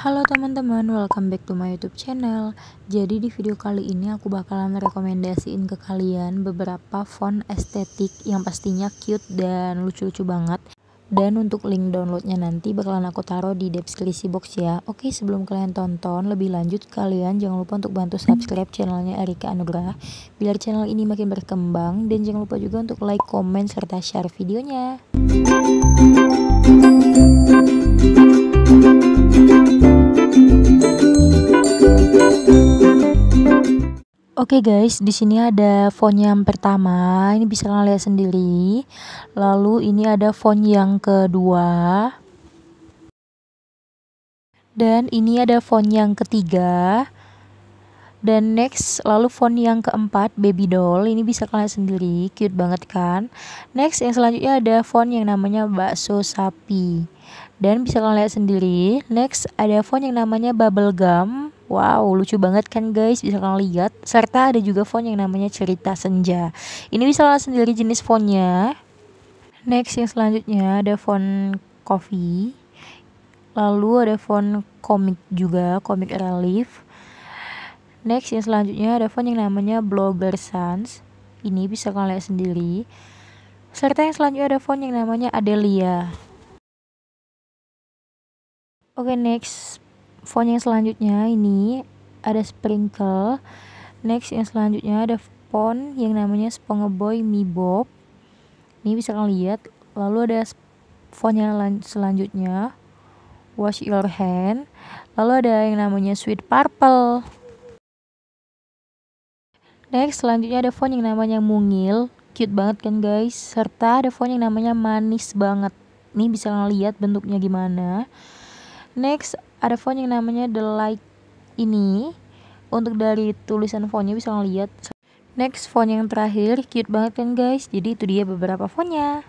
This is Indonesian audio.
Halo teman-teman, welcome back to my YouTube channel. Jadi di video kali ini aku bakalan rekomendasiin ke kalian beberapa font estetik yang pastinya cute dan lucu-lucu banget. Dan untuk link downloadnya nanti bakalan aku taruh di deskripsi box ya. Oke, sebelum kalian tonton lebih lanjut, kalian jangan lupa untuk bantu subscribe channelnya Erika Anugrah biar channel ini makin berkembang dan jangan lupa juga untuk like, comment serta share videonya. Oke okay guys, di sini ada font yang pertama, ini bisa kalian lihat sendiri. Lalu ini ada font yang kedua. Dan ini ada font yang ketiga. Dan next, lalu font yang keempat, Baby Doll. Ini bisa kalian lihat sendiri, cute banget kan? Next, yang selanjutnya ada font yang namanya Bakso Sapi. Dan bisa kalian lihat sendiri. Next, ada font yang namanya Bubble Gum Wow, lucu banget kan guys, bisa kalian lihat. Serta ada juga font yang namanya cerita senja. Ini bisa kalian sendiri jenis fontnya. Next yang selanjutnya ada font coffee. Lalu ada font komik juga, komik relief. Next yang selanjutnya ada font yang namanya Blogger Sans. Ini bisa kalian lihat sendiri. Serta yang selanjutnya ada font yang namanya Adelia. Oke, okay, next font yang selanjutnya ini ada sprinkle next yang selanjutnya ada font yang namanya Spongebob Bob ini bisa kalian lihat lalu ada font yang selanjutnya wash your hand lalu ada yang namanya sweet purple next selanjutnya ada font yang namanya mungil cute banget kan guys serta ada font yang namanya manis banget ini bisa kalian lihat bentuknya gimana next ada font yang namanya the light ini untuk dari tulisan fontnya bisa ngeliat next font yang terakhir cute banget kan guys jadi itu dia beberapa fontnya